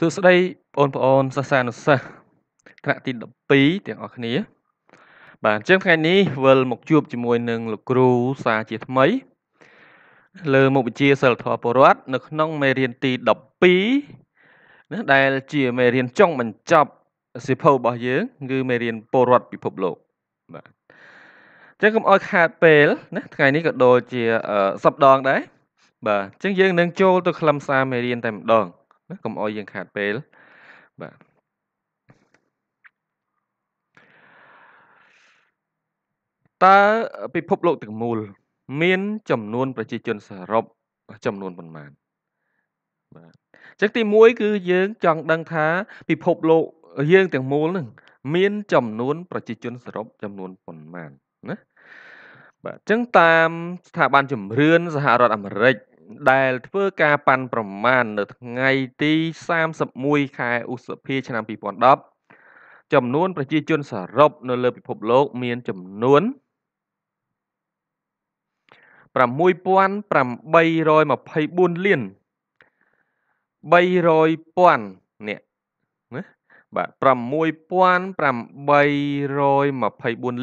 សួស្តីបងប្អូនសិស្សានុសិស្សថ្នាក់ទី12ទាំងអស់គ្នា បាទអញ្ចឹងថ្ងៃនេះវិលមកជួបជាមួយនឹងលោកគ្រូសាជាថ្មីលើមុខវិជ្ជាសិលធម៌ពលរដ្ឋនៅក្នុងមេរៀនទី12ណាដែលជាមេរៀនចុងបញ្ចប់សិភៅរបស់យើងគឺមេរៀនពលរដ្ឋពិភពលោកបាទអញ្ចឹងកុំអោយខាតពេលណាថ្ងៃនេះក៏ដូចជាសប្ដង ដែរបាទអញ្ចឹងយើងនឹងចូលទៅខ្លឹមសារមេរៀនតែម្ដងណាកុំអោយយើងខាតពេលបាទតើពិភពលោកទាំងមូល មាន ចំនួន ប្រជាជនសរុបចំនួនប៉ុន្មាន បាទអញ្ចឹងទី1គឺ យើង ចង់ដឹងថាពិភពលោក យើងទាំងមូលនឹងមាន ចំនួន ប្រជាជនសរុបចំនួនប៉ុន្មានណាបាទអញ្ចឹងតាម ស្ថាប័នជំរឿនសហរដ្ឋអាមេរិកដែល ធ្វើការប៉ាន់ប្រមាណនៅ ថ្ងៃទី31ខែឧសភា ឆ្នាំ2010ចំនួន ប្រជាជនសរុបនៅ លើពិភពលោក មាន ចំនួន6824លាន300,000នាក់ណាបាទ6824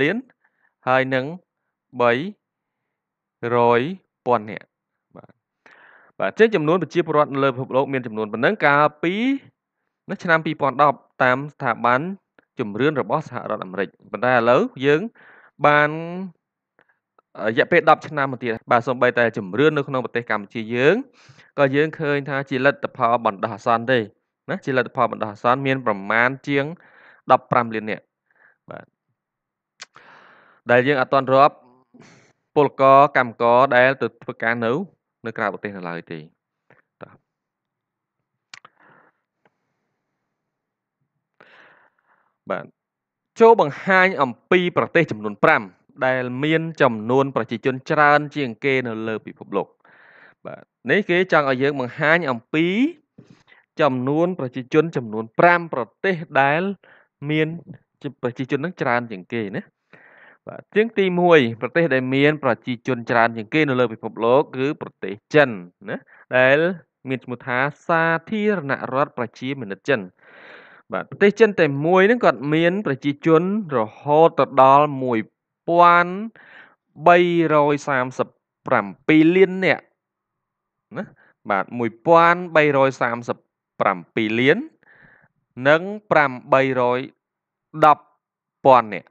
លាន ហើយនឹង300,000នាក់បាទជាចំនួនប្រជាពលរដ្ឋលើពិភពលោកមានចំនួនប៉ុណ្ណឹងកាលពីនៅឆ្នាំ2010តាមស្ថាប័នជំរឿនរបស់សហរដ្ឋអាមេរិកប៉ុន្តែឥឡូវយើងបានរយៈពេល10ឆ្នាំមកទៀតបាទសូម្បីតែជំរឿននៅក្នុងប្រទេសកម្ពុជាយើងក៏យើងឃើញថាជាលទ្ធផលបណ្ដោះអាសន្នទេណាជាលទ្ធផលបណ្ដោះអាសន្ន មាន ប្រមាណជាង15លាននាក់បាទដែលយើងអត់ទាន់រាប់ពលករកម្មករដែល ទៅធ្វើការនៅនៅក្រៅប្រទេសនៅឡើយទេតាបាទចូលបង្ហាញ អំពី ប្រទេសចំនួន5ដែលមានចំនួនប្រជាជនច្រើន ជាងគេ នៅលើពិភពលោក បាទនេះគេចង់ឲ្យយើង បង្ហាញអំពី ចំនួន ប្រជាជន ចំនួន5ប្រទេសដែលមានប្រជាជននឹងច្រើនជាងគេណាបាទជាងទី1ប្រទេសដែលមានប្រជាជនច្រើនជាងគេនៅលើពិភពលោកគឺប្រទេសចិនណាដែលមានឈ្មោះថាសាធារណរដ្ឋប្រជាមានិតចិន បាទប្រទេសចិនតែមួយហ្នឹងគាត់មាន ប្រជាជន រហូតទៅដល់1337លាននាក់ណាបាទ1337លាននិង810ពាន់នាក់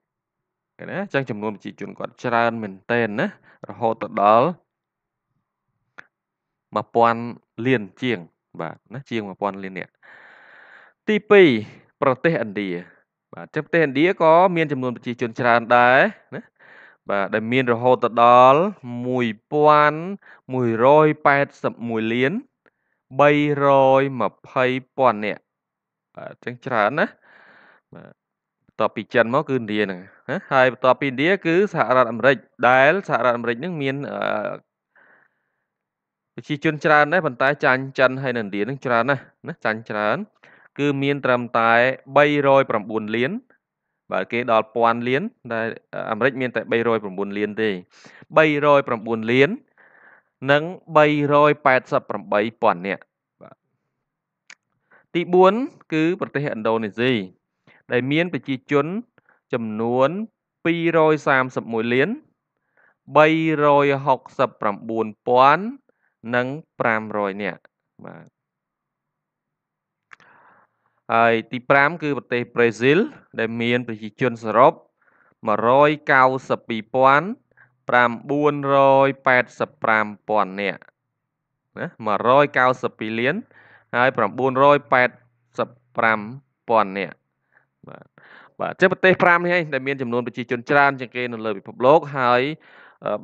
គេណាអញ្ចឹងចំនួនប្រជាជនគាត់ច្រើនមែនតើណារហូតទៅដល់1000លានជាង បាទណាជាង1000លាននាក់ទី2ប្រទេសឥណ្ឌាបាទចឹងប្រទេសឥណ្ឌាក៏មាន ចំនួនប្រជាជនច្រើនដែរណាបាទដែលមានរហូតទៅដល់1181លាន320ពាន់នាក់បាទចឹងច្រើនណាបាទបន្ទាប់ពីចិនមកគឺឥណ្ឌាហ្នឹងណាហើយបន្ទាប់ពីឥណ្ឌាគឺសហរដ្ឋអាមេរិកដែលសហរដ្ឋអាមេរិកហ្នឹងមានប្រជាជនច្រើនដែរប៉ុន្តែចាញ់ចិនហើយនៅឥណ្ឌាហ្នឹងច្រើនណាស់ណាចាញ់ច្រើនគឺមាន ត្រឹមតែ309លាន បើគេដល់1000លានតែអាមេរិកមាន តែ309លានទេ309លាន និង388,000នាក់បាទទី4គឺ ប្រទេសឥណ្ឌូនេស៊ីដែលមានប្រជាជន ចំនួន231លាន369,000និង500នាក់បាទហើយទី5គឺប្រទេសប្រេស៊ីល ដែលមានប្រជាជនសរុប192,985,000នាក់ណា192លានហើយ985,000នាក់បាទបាទចេះប្រទេស5នេះឯងដែលមានចំនួនប្រជាជនច្រើនជាងគេនៅលើពិភពលោកហើយ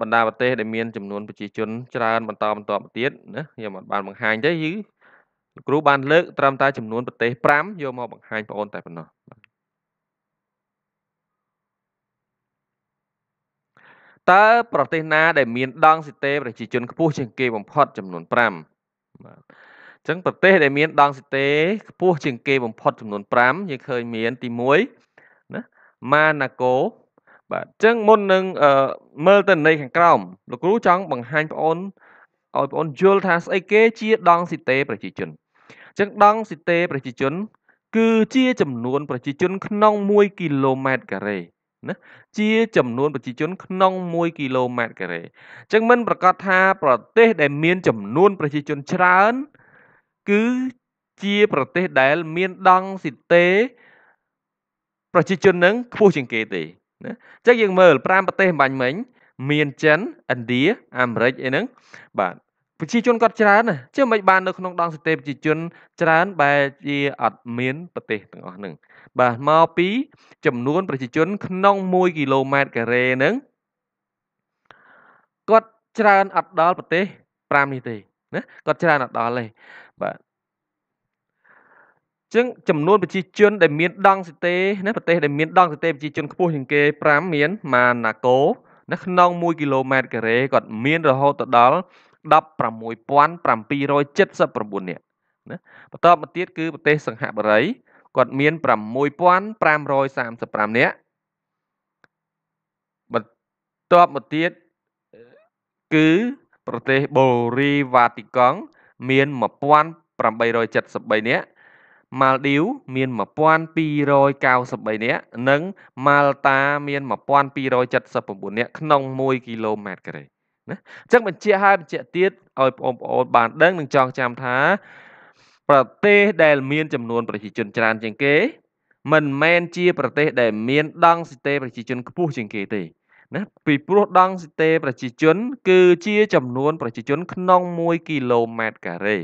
បណ្ដាប្រទេសដែលមានចំនួនប្រជាជនច្រើនបន្តបន្តមកទៀតណាខ្ញុំអត់បានបង្ហាញទេយឺលោកគ្រូបានលើកត្រឹមតែចំនួន ប្រទេស5យកមកបង្ហាញបងអូនតែប៉ុណ្ណោះតើប្រទេសណា ដែលមានដងសិទេប្រជាជនខ្ពស់ជាងគេបំផុត ចំនួន5បាទចឹងប្រទេសដែលមានដង់ស៊ីតេខ្ពស់ជាងគេបំផុតចំនួន5យើងឃើញមាន ទី1ណាម៉ាណាកូបាទចឹងមុននឹងមើលទៅនៃខាងក្រោមលោកគ្រូចង់បង្ហាញបងអូនឲ្យបងអូនយល់ថាស្អីគេជាដង់ស៊ីតេប្រជាជនចឹងដង់ស៊ីតេប្រជាជន គឺជាចំនួនប្រជាជន ក្នុង1គីឡូម៉ែត្រការ៉េណាជាចំនួនប្រជាជន ក្នុង1គីឡូម៉ែត្រការ៉េអញ្ចឹងមិនប្រកាសថា ប្រទេស ដែលមានចំនួន ប្រជាជនច្រើនគឺជា ប្រទេសដែល មានដង់ស៊ីតេប្រជាជននឹងខ្ពស់ជាងគេទេ ណាអញ្ចឹងយើងមើល5ប្រទេសបាញ់មិញមានចិនឥណ្ឌាអាមេរិកអីហ្នឹងបាទប្រជាជនគាត់ច្រើនណា chứ មិនបាននៅក្នុងដងសិទ្ធិប្រជាជន ច្រើន បែរជាអត់មានប្រទេសទាំងអស់ហ្នឹងបាទមកពី ចំនួន ប្រជាជន ក្នុង1គីឡូម៉ែត្រការ៉េហ្នឹងគាត់ច្រើនអត់ដល់ប្រទេស5នេះទេណាគាត់ច្រើនអត់ដល់ទេបាទចឹងចំនួនប្រជាជនដែលមានដងសិទេណាប្រទេសដែលមានដងសិទេប្រជាជនខ្ពស់ជាងគេ5មានម៉ាណាកូនៅក្នុង1គីឡូម៉ែត្រការ៉េគាត់មានរហូតដល់16779នាក់ណាបន្ទាប់មកទៀតគឺប្រទេសសង្ហបុរីគាត់មាន6535នាក់បន្ទាប់មកទៀតគឺប្រទេសបូរីវ៉ាទីកង់មាន1873នាក់ម៉ាល់ឌីវមាន1293នាក់និងម៉ាល់តាមាន1279នាក់ក្នុង1គីឡូម៉ែត្រការ៉េណាអញ្ចឹងបញ្ជាក់ហើយបញ្ជាក់ទៀតឲ្យបងប្អូនបានដឹងនិងចងចាំថាប្រទេសដែលមានចំនួនប្រជាជនច្រើនជាងគេមិនមែនជា ប្រទេសដែលមាន ដង់ស៊ីតេប្រជាជនខ្ពស់ជាងគេទេណាពីព្រោះដងស៊ីតេប្រជាជន គឺជាចំនួនប្រជាជនក្នុង1គីឡូម៉ែត្រការ៉េ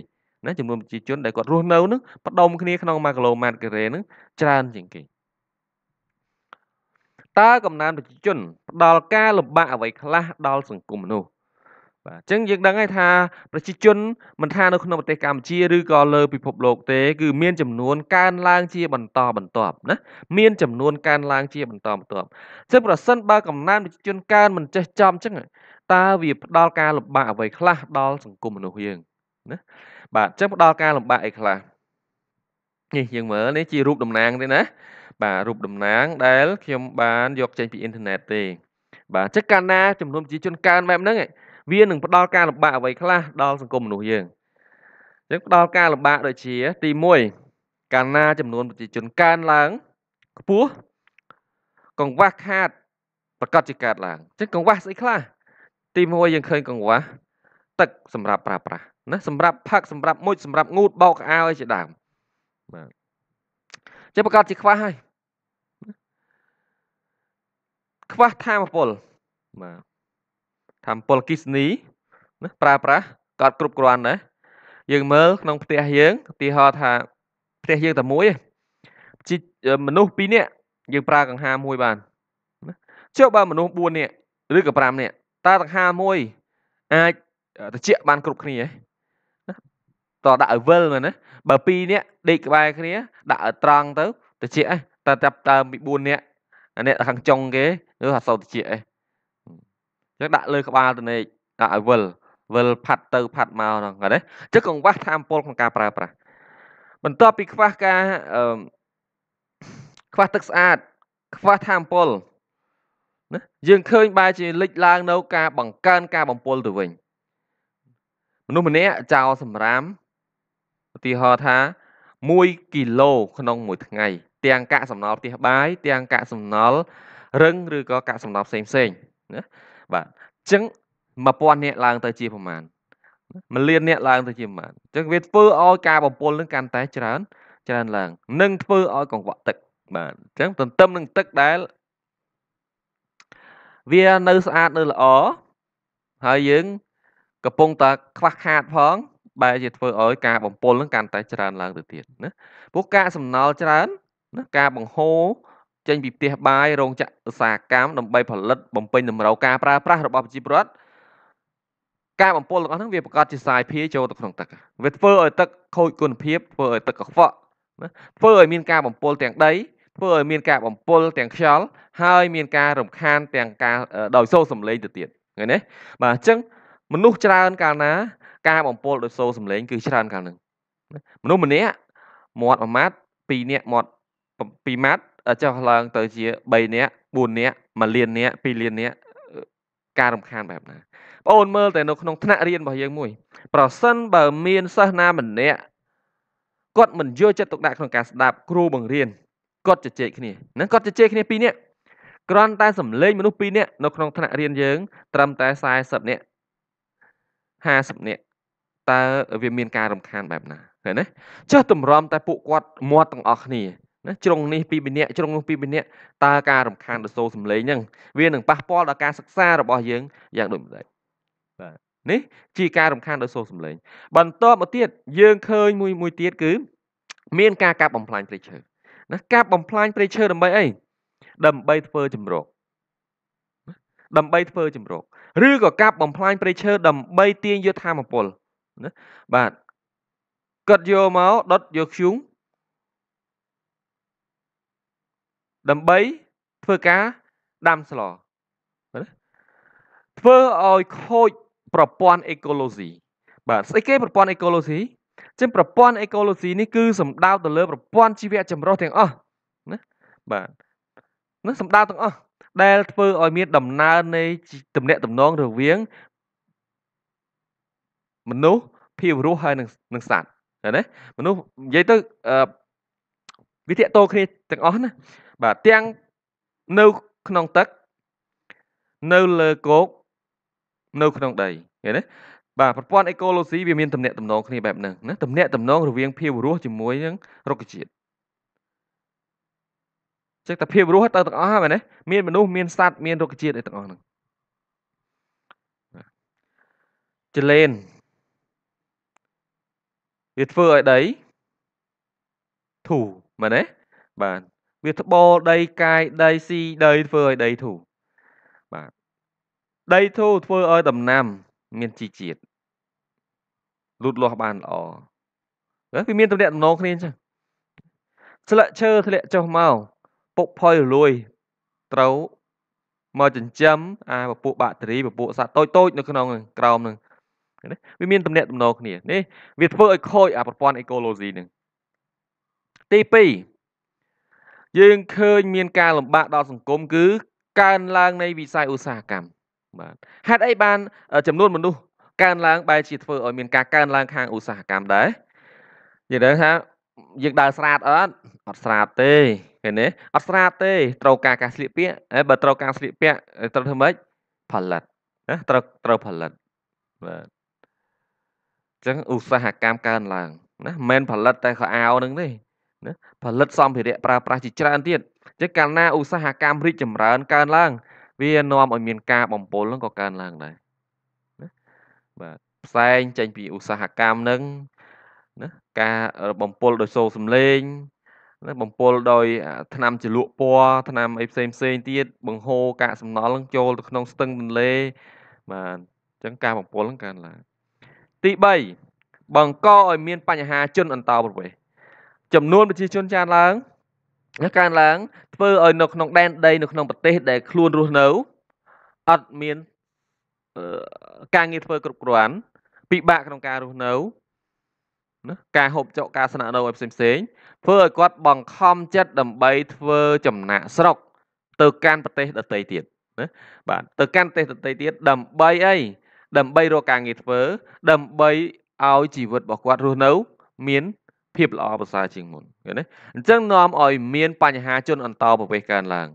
ណាចំនួនប្រជាជនដែលគាត់រស់នៅនឹងបដុំគ្នាក្នុង1គីឡូម៉ែត្រការ៉េនឹងច្រើនជាងគេតើកំណើនប្រជាជនផ្ដល់ការលំបាកអ្វីខ្លះដល់សង្គមមនុស្សបាទអញ្ចឹងយើងដឹងហើយថាប្រជាជនមិនថានៅក្នុងប្រទេសកម្ពុជាឬក៏លើពិភពលោកទេ គឺមានចំនួនកើនឡើងជា បន្តបន្ទាប់ណាមានចំនួនកើនឡើងជា បន្តបន្ទាប់អញ្ចឹងប្រសិនបើកំណើនប្រជាជនកើនមិនចេះចំអញ្ចឹងតើវាផ្ដល់ការលំបាកអ្វីខ្លះដល់សង្គមមនុស្សយើងណាបាទអញ្ចឹងផ្ដល់ការលំបាកអីខ្លះនេះយើងមើលនេះជារូបតំណាងទេណាបាទរូបតំណាង ដែល ខ្ញុំបានយកចេញពីអ៊ីនធឺណិតទេ បាទអញ្ចឹងកាលណាចំនួនប្រជាជនកើនបែបហ្នឹងឯងវានឹងផ្ដល់ការលំបាកអ្វីខ្លះដល់សង្គមមនុស្សយើងអញ្ចឹងផ្ដល់ការលំបាកដូចជា ទី1កាលណា ចំនួន ប្រជាជនកើនឡើងខ្ពស់កង្វះខាត ប្រកាសជាកើតឡើងអញ្ចឹងកង្វះស្អីខ្លះទី1យើងឃើញកង្វះទឹកសម្រាប់ប្រើប្រាស់ណា សម្រាប់ផឹកសម្រាប់មុជសម្រាប់ងូតបោកក្អោជាដើមបាទចេះប្រកាសជាខ្វះហើយខ្វះធម៌ពលបាទថាអំពុលអគិសនីណាប្រើប្រាស់កត់គ្រប់គ្រាន់ណាយើងមើលក្នុងផ្ទះយើងឧទាហរណ៍ថាផ្ទះយើងតែមួយជីមនុស្ស2នាក់យើងប្រើកង្ហាមួយបានចុះបើមនុស្ស4នាក់ឬក៏5នាក់តើកង្ហាមួយអាចត្រជាក់បានគ្រប់គ្នាទេតដាក់ឲ្យវិលមែនណាបើ2នាក់ដេកក្បែរគ្នាដាក់ឲ្យត្រង់ទៅត្រជាក់តែចាប់តើពី4នាក់អានេះខាងចុងគេគឺអត់សូវត្រជាក់ទេចឹងដាក់លើក្បាលទៅនេកដាក់ឲ្យវិលវិលផាត់ទៅផាត់មកហ្នឹងឃើញទេចឹងកង្វះធមពលក្នុងការប្រើប្រាស់បន្ទាប់ពីខ្វះការអឺខ្វះទឹកស្អាតខ្វះធមពលណាយើងឃើញបែរជាលេចឡើង នៅការបង្កើនការបំពល់ទៅវិញមនុស្សម្នាក់ចោលសម្រាមឧទាហរណ៍ថា1គីឡូក្នុងមួយថ្ងៃ ទាំងកាកសំណល់ផ្ទះបាយទាំងកាកសំណល់រឹង ឬក៏កាកសំណល់ផ្សេងផ្សេងណាបាទអញ្ចឹង1000នាក់ឡើងទៅជាប្រមាណមលានអ្នកឡើងទៅជាប្រមាណអញ្ចឹងវាធ្វើឲ្យការបំពុលនឹងកាន់តែច្រើនច្រើនឡើងនឹងធ្វើឲ្យកង្វក់ទឹកបាទអញ្ចឹងទន្ទឹមនឹងទឹកដែល វានៅស្អាតនៅល្អហើយយើងកំពុងតែខ្វះខាតផង បែរជាធ្វើឲ្យការបំពុលនឹងកាន់តែច្រើនឡើងទៅទៀតណាពួកកាកសំណល់ច្រើនណាការបង្ហូរចេញពីផ្ទះបាយរោងចក្រឧស្សាហកម្មដើម្បីផលិត បំពេញតម្រូវការប្រើប្រាស់របស់ប្រជាពលរដ្ឋការបំពុលទាំងអស់ហ្នឹងវាប្រកាសជាសាយភាយចូលទៅក្នុងទឹកវាធ្វើឲ្យទឹកខូចគុណភាពធ្វើឲ្យទឹកកខ្វក់ណាធ្វើឲ្យមានការបំពុលទាំងដីធ្វើឲ្យមានការ បំពុលទាំងខ្យល់ហើយមានការរំខាន ទាំងការដោយសូរសំឡេងទៅទៀតឃើញទេបាទអញ្ចឹងមនុស្សច្រើនកាលណា ការបំពុលដោយសូរសំឡេង គឺច្រើនកាលហ្នឹងមនុស្សម្នាក់មាត់មួយម៉ាត់ពីរនាក់មាត់ពីរម៉ាត់ចុះឡើងទៅជា3នាក់4នាក់1លាននាក់2លាននាក់ការរំខានបែបណាបងអូនមើលតែនៅក្នុងថ្នាក់រៀនរបស់យើងមួយប្រសិនបើមានសិស្សណាម្នាក់គាត់មិនយកចិត្តទុកដាក់ក្នុងការស្ដាប់គ្រូបង្រៀនគាត់ជជែកគ្នាហ្នឹងគាត់ជជែកគ្នាពីរនាក់គ្រាន់តែសំឡេងមនុស្សពីរនាក់នៅក្នុងថ្នាក់រៀនយើងត្រឹមតែ40នាក់50នាក់តើវាមានការរំខានបែបណាឃើញទេចុះតម្រាំតែ ពួកគាត់មាត់ទាំងអស់គ្នាណាជ្រុងនេះពីម្នាក់ជ្រុងនោះពីម្នាក់តើការរំខានដល់សូរសំឡេងហ្នឹងវានឹងប៉ះពាល់ដល់ការសិក្សារបស់យើងយ៉ាងដូចម្ដេចបាទនេះ ជាការរំខានដល់សូរសំឡេង បន្តមកទៀតយើង ឃើញមួយមួយទៀត គឺ មាន ការកាប់បំផ្លាញព្រៃឈើណាកាប់បំផ្លាញព្រៃឈើដើម្បីអីដើម្បីធ្វើជំរកដើម្បីធ្វើជំរកឬក៏កាប់បំផ្លាញព្រៃឈើដើម្បីទាញយកធម្មពលណាបាទគាត់យកមកដុតយកធ្យូងដើម្បីធ្វើការដាំស្លធ្វើឲ្យខូច ប្រព័ន្ធអេកូឡូស៊ីបាទស្អីគេប្រព័ន្ធអេកូឡូស៊ីចឹងប្រព័ន្ធអេកូឡូស៊ីនេះគឺសំដៅទៅលើប្រព័ន្ធជីវៈចម្រុះទាំងអស់ណាបាទណាសំដៅទាំងអស់ដែល ធ្វើឲ្យមាន ដំណើរនៃទំនាក់ទំនងរវាង មនុស្សភាវរស់ហើយនឹងនឹងសត្វណាមនុស្សនិយាយទៅវាតាកតគ្នាទាំងអស់ណាបាទទាំងនៅ ក្នុង ទឹកនៅលើគោកនៅ ក្នុងដីឃើញទេបាទប្រព័ន្ធអេកូឡូស៊ីវាមាន ទំនាក់ទំនងគ្នាបែបហ្នឹងណាទំនាក់ទំនងរវាងភាពរស់ជាមួយនឹងរុក្ខជាតិចឹងតែភាពរស់ទៅទាំងអស់ហ្នឹងណាមាន មនុស្សមានសត្វមានរុក្ខជាតិអីទាំងអស់ហ្នឹងចលែនវាធ្វើឲ្យដីធូរមែនទេបាទវាត្បូលដីកាយដីស៊ីដីធ្វើឲ្យដីធូរបាទដីធូរធ្វើឲ្យដំណាំ មានជីជាតិលូតលាស់បានល្អវាមានតំណែងតំណងគ្នាអញ្ចឹងស្លឹកឈើធ្លាក់ចុះមកពុកផុយរលួយត្រូវមកចិញ្ចឹមអាពពួកបាក់តេរីពពួកសត្វតូចតូចនៅក្នុងក្រោមនឹងវាមានតំណែងតំណងគ្នានេះវាធ្វើឲ្យខូចអាប្រព័ន្ធអេកូឡូស៊ីនឹងទី2យើងឃើញមានការលំបាកដល់សង្គមគឺកើនឡើង នៃវិស័យឧស្សាហកម្មបាទហេតុអីបានចំនួនមនុស្សកើនឡើងបែរជាធ្វើឲ្យមានការកើនឡើងខាងឧស្សាហកម្មដែរនិយាយទៅថាយើងដើរស្រាតអត់អត់ស្រាតទេឃើញទេអត់ស្រាតទេ ត្រូវការការស្លៀកពាក់បើត្រូវការស្លៀកពាក់ត្រូវធ្វើម៉េចផលិតណាត្រូវត្រូវផលិតបាទអញ្ចឹងឧស្សាហកម្មកើនឡើងណាមិនផលិតតែខោអាវនឹងទេណាផលិតសម្ភារៈប្រើប្រាស់ជាច្រើនទៀតចឹងកាលណាឧស្សាហកម្មរីកចម្រើនកើនឡើងវានាំឲ្យមាន ការបំពុលហ្នឹងក៏កើនឡើងដែរណាបាទផ្សែងចេញពីឧស្សាហកម្មហ្នឹងណាការបំពុលដោយសូរសំឡេងណាបំពុលដោយថ្នាំជលក់ពណ៌ថ្នាំអីផ្សេងផ្សេងទៀតបង្ហូរកាកសំណល់ហ្នឹងចូលទៅក្នុងស្ទឹងទន្លេបាទអញ្ចឹងការបំពុលហ្នឹងកើនឡើងទី3បង្កឲ្យមានបញ្ហាជនអន្តោប្រវេសន៍ចំនួនប្រជាជនចានឡើងកើនឡើង ធ្វើឲ្យនៅក្នុងដែនដីនៅក្នុងប្រទេសដែលខ្លួនរស់នៅអត់មានការងារធ្វើគ្រប់គ្រាន់ពិបាកក្នុងការរស់នៅណាការហូបចុកការស្នាក់នៅឲ្យផ្សេងផ្សេងធ្វើឲ្យគាត់បង្ខំចិត្តដើម្បីធ្វើចំណាក់ស្រុក ទៅកាន់ប្រទេសដទៃទៀតណាបាទទៅកាន់ប្រទេសដទៃទៀតដើម្បីអីដើម្បីរកការងារធ្វើ ដើម្បីឲ្យជីវិតរបស់គាត់រស់នៅមានភាពល្អប្រសើរជាងមុនឃើញទេអញ្ចឹងនាំឲ្យមានបញ្ហាជនអន្តោប្រវេសន៍កើនឡើង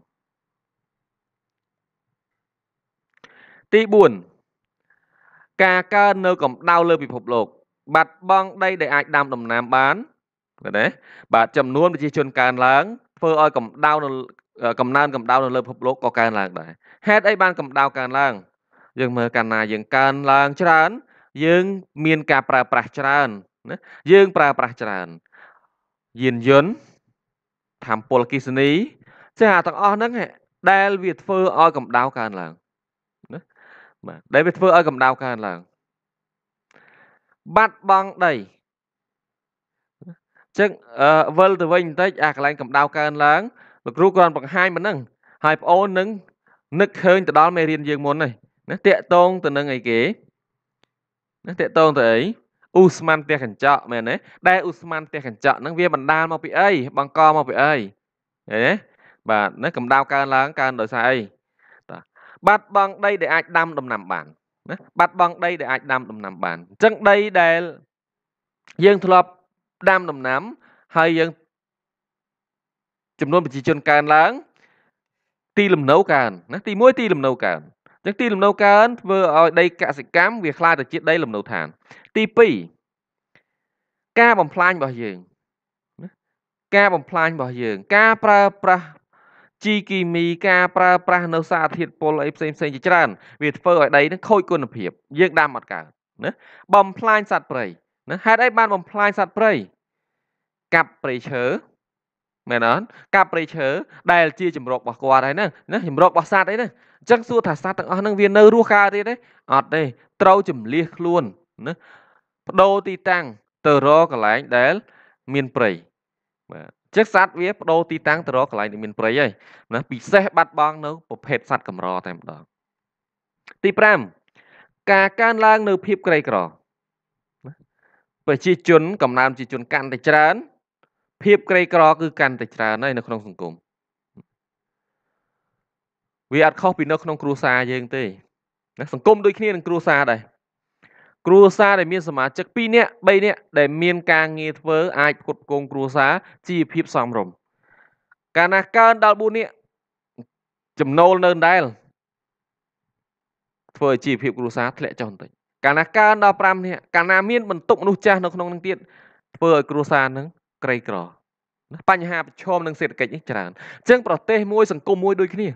ទី4ការកើននៅកម្ដៅលើ ពិភពលោក បាត់បង់ដីដែលអាចដាំដំណាំបានឃើញទេបាទចំនួនប្រជាជនកើនឡើងធ្វើឲ្យកម្ដៅនៅកំណើនកម្ដៅនៅលើពិភពលោកក៏កើនឡើងដែរហេតុអីបានកម្ដៅកើនឡើងយើងមើលកាលណាយើងកើនឡើង ច្រើនយើង មាន ការប្រើប្រាស់ច្រើនណាយើង ប្រើប្រាស់ច្រើន យានយន្តធម្មពលកិសនីចាទាំងអស់ហ្នឹងដែលវាធ្វើឲ្យកម្ដៅកើនឡើងណាបាទដែលវាធ្វើឲ្យកម្ដៅកើនឡើង បាត់បង់ដីចឹងវិលទៅវិញបន្តិចអាកន្លែងកម្ដៅកើនឡើងលោកគ្រូគាត់បង្ហាញមិនហ្នឹងហើយប្អូននឹងនឹកឃើញទៅដល់មេរៀនយើងមុននេះណាតាកតងទៅនឹងអីគេណាតាកតងទៅអីឧស្ម័នផ្ទះកញ្ចក់មែនទេដែលឧស្ម័នផ្ទះកញ្ចក់ហ្នឹងវាបណ្ដាលមកពីអីបង្កមកពីអីឃើញទេបាទណាកម្ដៅកើនឡើងកើនដោយសារអីបាត់បង់ដីដែលអាចដាំដំណាំបានណាបាត់បង់ដីដែលអាចដាំដំណាំបានអញ្ចឹងដីដែលយើងធ្លាប់ដាំដំណាំហើយយើងចំនួនប្រជាជនកើនឡើង ទីលំនៅកើនណាទី1ទីលំនៅកើនអញ្ចឹងទីលំនៅកើនធ្វើឲ្យដីកសិកម្មវាខ្លាយទៅជាដីលំនៅឋានទី2ការបំផ្លាញរបស់យើងការបំផ្លាញរបស់យើង ការប្រើប្រាស់ជីគីមីការប្រើប្រាស់នៅសារធាតុពុលអីផ្សេងផ្សេងជាច្រើនវាធ្វើឲ្យដីនឹងខូចគុណភាពយើងដាំអត់កើតណាបំផ្លាញសត្វព្រៃណាហេតុអីបានបំផ្លាញសត្វព្រៃកាប់ព្រៃឈើមែនអត់កាប់ព្រៃឈើដែលជាចម្រករបស់គាត់ហើយហ្នឹងណាចម្រករបស់សត្វអីហ្នឹងអញ្ចឹងសួរថាសត្វទាំងអស់ហ្នឹងវានៅរស់កើតទៀតទេអត់ទេត្រូវចម្លៀសខ្លួនណាបដូរទីតាំងទៅរកកន្លែងដែល មានព្រៃបាទចឹងសត្វវាបដូរទីតាំងទៅរកកន្លែងដែលមានព្រៃហើយណាពិសេសបាត់បង់នៅប្រភេទសត្វកម្រតែម្ដងទី5ការកើនឡើងនៅ ភាពក្រីក្រប្រជាជនកំណើនប្រជាជនកាន់តែច្រើនភាពក្រីក្រគឺកាន់តែច្រើនហើយនៅក្នុងសង្គមវាអត់ខុសពីនៅក្នុងគ្រួសារយើងទេណាសង្គមដូចគ្នានឹងគ្រួសារដែរគ្រួសារដែលមានសមាជិក2នាក់3នាក់ដែលមាន ការងារធ្វើអាចផ្គត់ផ្គង់គ្រួសារជីវភាពសមរម្យកាលណាកើនដល់4នាក់ចំណូលនៅដែលធ្វើឲ្យជីវភាពគ្រួសារធ្លាក់ចុះបន្តិចកាលណាកើនដល់5នាក់កាលណាមានបន្ទុកមនុស្សចាស់នៅក្នុងនឹងទៀតធ្វើឲ្យគ្រួសារនឹងក្រីក្របញ្ហាប្រឈមនឹងសេដ្ឋកិច្ចនេះច្រើនអញ្ចឹងប្រទេសមួយសង្គមមួយដូចគ្នា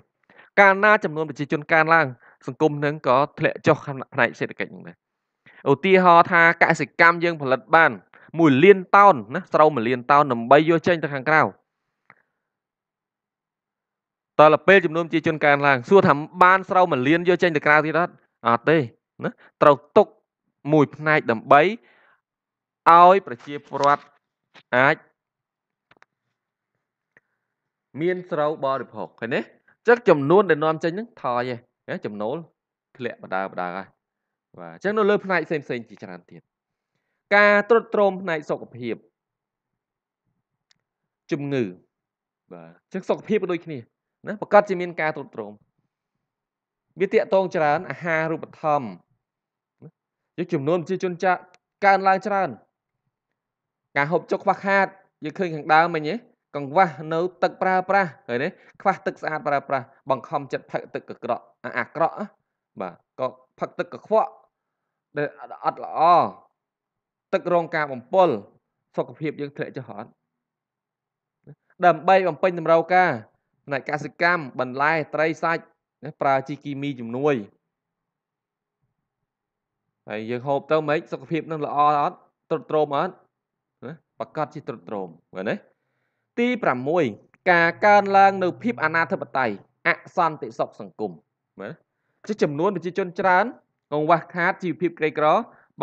កាលណាចំនួនប្រជាជនកើនឡើងសង្គមនឹងក៏ធ្លាក់ចុះផ្នែកសេដ្ឋកិច្ចហ្នឹងដែរឧទាហរណ៍ថាកសិកម្មយើងផលិតបាន1លាន តោនណាស្រូវ1លានតោនដើម្បីយកចេញទៅខាងក្រៅតរពេលចំនួនប្រជាជនកើនឡើងសួរថាបានស្រូវ1លានយកចេញទៅក្រៅទៀតអត់អត់ទេណាត្រូវទុកមួយផ្នែកដើម្បីឲ្យប្រជាពលរដ្ឋអាច មានស្រូវបរិភោគឃើញទេចឹកចំនួនដែលនាំចេញហ្នឹង ថយឯងចំណូលធ្លាក់បដាបដាហើយបាទអញ្ចឹងនៅលើផ្នែកផ្សេងផ្សេងជាច្រើនទៀតការត្រុតត្រោមផ្នែកសុខភាព ជំងឺបាទអញ្ចឹងសុខភាពក៏ដូចគ្នាណាប្រកាសជាមាន ការត្រុតត្រោមវាតាកតងច្រើន អាហារូបត្ថម្ភយើងចំនួនប្រជាជនចាក់កើនឡើងច្រើនការហូបចុកខ្វះខាតយើងឃើញខាងដើមមិញហ៎កង្វះនៅទឹកប្រើប្រាស់ហើយនេះខ្វះទឹកស្អាតប្រើប្រាស់បង្ខំចិត្តផឹកទឹកកក្រក់អាក្រក់បាទក៏ផឹកទឹកកខ្វក់ដែលអត់ល្អទឹករងការបំពុលសុខភាពយើងធ្លាក់ចុះអត់ដើម្បីបំពេញតម្រូវការផ្នែកកសិកម្មបន្លែត្រីសាច់ប្រើជីគីមីជំនួយហើយយើងហូបទៅមិនសុខភាពនឹងល្អអត់ទ្រុឌទ្រោមអត់ប្រកាសជាទ្រុឌទ្រោមឃើញទេទី6ការកើនឡើង នៅ ភាពអនាធិបតេយ្យអសន្តិសុខសង្គមមើលជាចំនួន ប្រជាជនច្រើនកង្វះខាតជីវភាពក្រីក្រ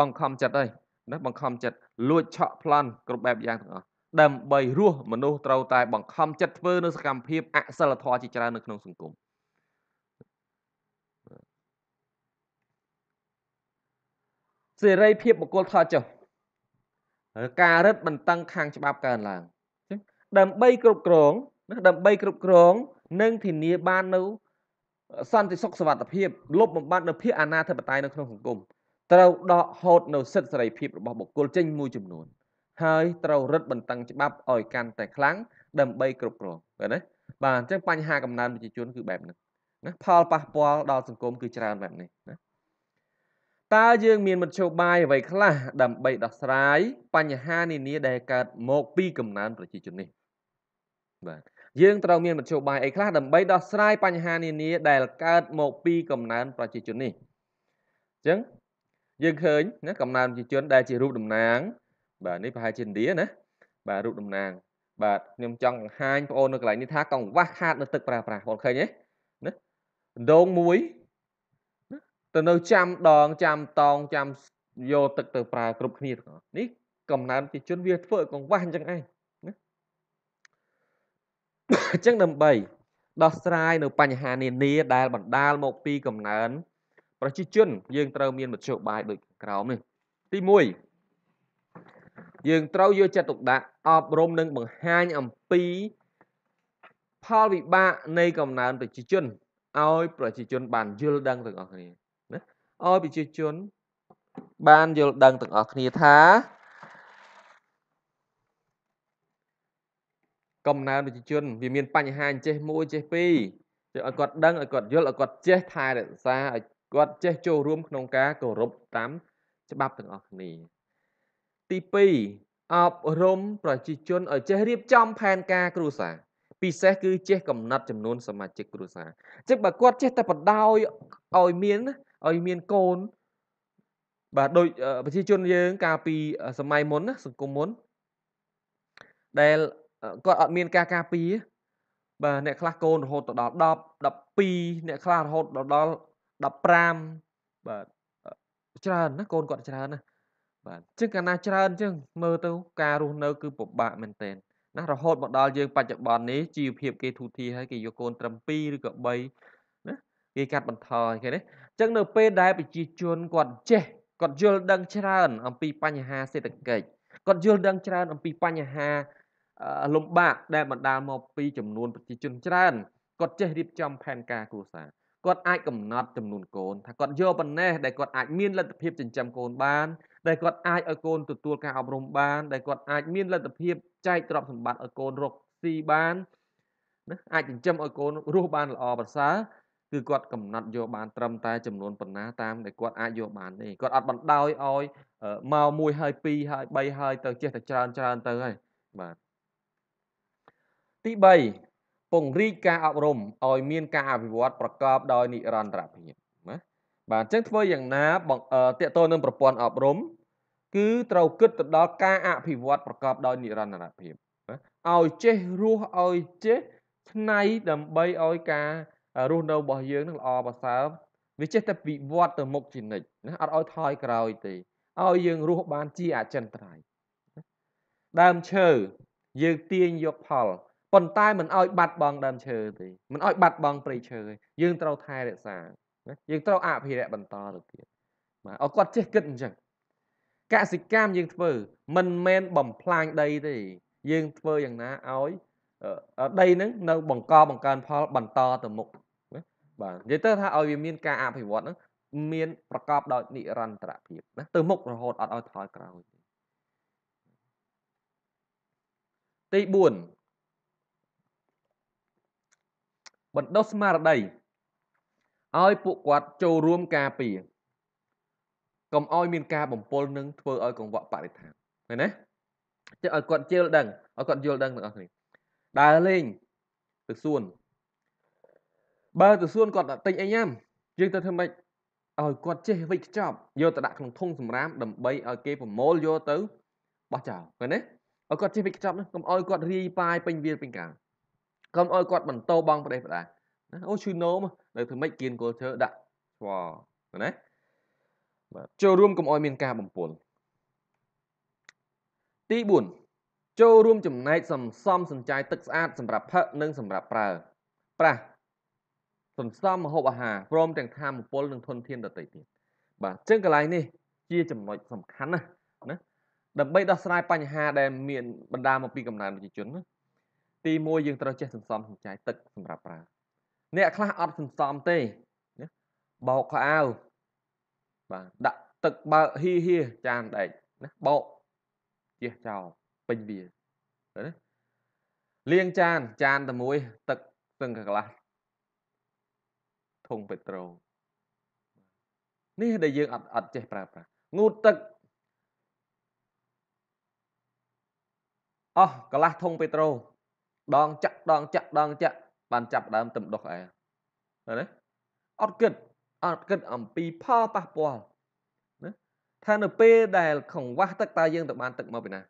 បង្ខំចិត្តហើយណាបង្ខំចិត្តលួចឆក់ប្លន់គ្រប់បែបយ៉ាងទាំងអស់ដើម្បីរស់មនុស្សត្រូវតែ បង្ខំចិត្តធ្វើ នៅសកម្មភាព អសិលធម៌ជាច្រើននៅក្នុងសង្គមសេរីភាពបុគ្គលថយចុះការរឹតបន្តឹងខាងច្បាប់កើនឡើងដើម្បីគ្រប់គ្រងដើម្បីគ្រប់គ្រង និងធានាបាននៅសន្តិសុខសวัสดิភាពលុបបំបាត់នៅភាពអាណាធិបតេយ្យនៅក្នុងសង្គមត្រូវដកហូតនៅសិទ្ធិសេរីភាពរបស់បុគ្គលចេញមួយចំនួនហើយត្រូវរឹតបន្តឹងច្បាប់ឲ្យកាន់តែខ្លាំងដើម្បីគ្រប់គ្រងឃើញទេបាទអញ្ចឹងបញ្ហាកំណើនប្រជាជន គឺបែបហ្នឹងណាផលប៉ះពាល់ដល់សង្គមគឺច្រើនបែបនេះណាតើយើងមានមធ្យោបាយអ្វីខ្លះដើម្បីដោះស្រាយបញ្ហានានាដែលកើតមកពីកំណើនប្រជាជននេះបាទយើងត្រូវមានមធ្យោបាយអីខ្លះដើម្បីដោះស្រាយបញ្ហានានា ដែលកើតមកពីកំណើនប្រជាជននេះអញ្ចឹងយើងឃើញណាកំណើនប្រជាជនដែលជារូបតំណាងបាទនេះប្រហែលជាឥណ្ឌាណាបាទរូបតំណាងបាទខ្ញុំចង់បង្ហាញបងប្អូននៅកន្លែងនេះថាកង្វះខាតនៅទឹកប្រើប្រាស់បងឃើញទេណាដងមួយទៅនៅចាំដងចាំតោងចាំយកទឹកទៅប្រើគ្រប់គ្នាទាំងអស់នេះកំណើនប្រជាជន វាធ្វើឲ្យកង្វះអញ្ចឹងឯងអញ្ចឹងដើម្បីដោះស្រាយនៅបញ្ហានានា ដែលបណ្ដាលមកពីកំណើនប្រជាជនយើងត្រូវមានមធ្យោបាយដូចក្រោមនេះទី1យើងត្រូវយកចិត្តទុកដាក់អប់រំនិងបង្ហាញអំពីផលវិបាកនៃកំណើនប្រជាជនឲ្យប្រជាជន បានយល់ដឹងទាំងអស់គ្នាណាឲ្យប្រជាជនបានយល់ដឹងទាំងអស់គ្នាថាកំណើនប្រជាជន វាមានបញ្ហាចេះ មួយចេះពីរឲ្យគាត់ដឹងឲ្យគាត់យល់ឲ្យគាត់ចេះ ថែរក្សាឲ្យគាត់ចេះចូលរួម ក្នុងការគោរពតាម ច្បាប់ទាំងអស់គ្នាទី2អប់រំប្រជាជនឲ្យចេះរៀបចំ ផែនការគ្រួសារពិសេស គឺចេះកំណត់ចំនួនសមាជិកគ្រួសារអញ្ចឹងបើគាត់ចេះតែបដោយឲ្យមានឲ្យមានកូនបាទដោយប្រជាជនយើង កាលពីសម័យមុនណាសង្គមមុនដែលគាត់អត់មានការការពារបាទអ្នកខ្លះកូនរហូតទៅដល់10 12អ្នកខ្លះរហូតដល់15បាទច្រើនណាកូនគាត់ច្រើនណាបាទជាងកាលណាច្រើនជាងមើលទៅការរស់នៅគឺពិបាកមែនទែនណារហូតមកដល់យើងបច្ចុប្បន្ននេះជីវភាពគេធូរធារហើយគេយកកូនត្រឹម2ឬក៏3ណាគេកាត់បន្ថយឃើញទេអញ្ចឹងនៅពេលដែលប្រជាជនគាត់ចេះគាត់យល់ដឹង ច្រើន អំពីបញ្ហាសេដ្ឋកិច្ចគាត់យល់ដឹងច្រើន អំពីបញ្ហាលំបាកដែលបណ្ដាលមកពីចំនួនប្រជាជនច្រើនគាត់ចេះរៀបចំផែនការគ្រួសារគាត់អាចកំណត់ចំនួនកូនថាគាត់យកប៉ុណ្ណេះដែលគាត់អាចមានលទ្ធភាពចិញ្ចឹមកូនបានដែលគាត់អាចឲ្យកូនទទួលការអប់រំបាន ដែលគាត់អាចមានលទ្ធភាពចែកទ្រព្យសម្បត្តិឲ្យកូនរកស៊ីបានណាអាចចិញ្ចឹមឲ្យកូនរស់បានល្អប្រសើរគឺគាត់កំណត់យកបានត្រឹមតែចំនួនប៉ុណ្ណាតាម ដែលគាត់អាចយកបានទេគាត់អត់បណ្ដោយឲ្យមក1ហើយ2ហើយ3ហើយទៅចេះតែច្រើនច្រើនទៅហើយបាទទី3ពង្រីកការអប់រំឲ្យមានការអភិវឌ្ឍប្រកបដោយនិរន្តរភាពណាបាទអញ្ចឹងធ្វើយ៉ាងណាតេតតនឹងប្រព័ន្ធអប់រំគឺត្រូវគិតទៅដល់ការអភិវឌ្ឍប្រកបដោយនិរន្តរភាពឲ្យចេះរស់ឲ្យចេះឆ្នៃដើម្បីឲ្យការរស់នៅរបស់យើងនឹងល្អប្រសើរវាចេះតែវិវត្តទៅមុខជានិច្ចណាអត់ឲ្យថយក្រោយទេឲ្យយើងរស់បានជាអចិន្ត្រៃយ៍ដើមឈើយើងទាញយកផលប៉ុន្តែមិនឲ្យបាត់បង់ដើមឈើទេមិនឲ្យបាត់បង់ព្រៃឈើទេយើងត្រូវថែរក្សាណាយើងត្រូវអភិរក្សបន្តទៅទៀតបាទឲ្យគាត់ចេះគិតអញ្ចឹងកសិកម្មយើងធ្វើមិនមែនបំផ្លាញដីទេយើង ធ្វើយ៉ាងណាឲ្យដីហ្នឹងនៅ បង្កបង្កើនផលបន្តទៅមុខបាទនិយាយទៅថាឲ្យវាមានការអភិវឌ្ឍហ្នឹងមានប្រកបដោយនិរន្តរភាពណាទៅ មុខរហូតអត់ឲ្យថយក្រោយទី4បណ្ដុះស្មារតីឲ្យពួកគាត់ចូលរួមការពារកុំឲ្យមានការបំពល់នឹងធ្វើឲ្យកង្វក់បរិស្ថានឃើញណាចេះឲ្យគាត់ជឿដឹងឲ្យគាត់យល់ដឹងទាំងអស់គ្នាដើរលេងទៅសួនបើទៅសួនគាត់ទិញអីញ៉ាំយើងទៅធ្វើម៉េចឲ្យគាត់ចេះវិចខ្ចប់យកទៅដាក់ក្នុងធុងសំរាមដើម្បីឲ្យគេប្រមូលយកទៅបោះចោលឃើញទេឲ្យគាត់ចេះវិចខ្ចប់ណាកុំឲ្យគាត់រាយប៉ាយពេញវាលពេញកាលកុំឲ្យគាត់បន្តបងប្រទេសប្រដាណាអូ you know មកនៅធ្វើម៉េចគៀន culture ដាក់ស្វណាបាទចូលរួមកុំឲ្យមាន ការ បំពុលទី4ចូលរួមចំណែកសំសំសញ្ចាយទឹកស្អាត សម្រាប់ផឹកនិង សម្រាប់ប្រើប្រាស់សន្សំម្ហូបអាហារព្រមទាំងធម៌ពលនិងធនធានដទៃទៀតបាទអញ្ចឹងកន្លែងនេះជាចំណុចសំខាន់ណាណាដើម្បីដោះស្រាយបញ្ហាដែលមានបណ្ដាលមកពីកំណើនប្រជាជនណាទី1យើងត្រូវចេះសន្សំសំចៃទឹកសម្រាប់ប្រើអ្នកខ្លះអត់សន្សំទេណាបោកខោអាវបាទដាក់ទឹកបើកហៀហៀចានដែកណាបោកជះចោលពេញវាណាលាងចានចានតែមួយ ទឹកស្ទឹងកន្លះធុងពេត្រូនេះដែលយើងអត់អត់ចេះ ប្រើប្រាស់ងូតទឹកអស់កន្លះធុងពេត្រូដងចាក់ដងចាក់ដងចាក់បានចាប់ ដើមទំដុះឯងណាអត់គិតអត់គិតអំពីផលប៉ះពាល់ណាថានៅពេលដែលកង្វះទឹកតើយើងទៅបានទឹកមកពីណា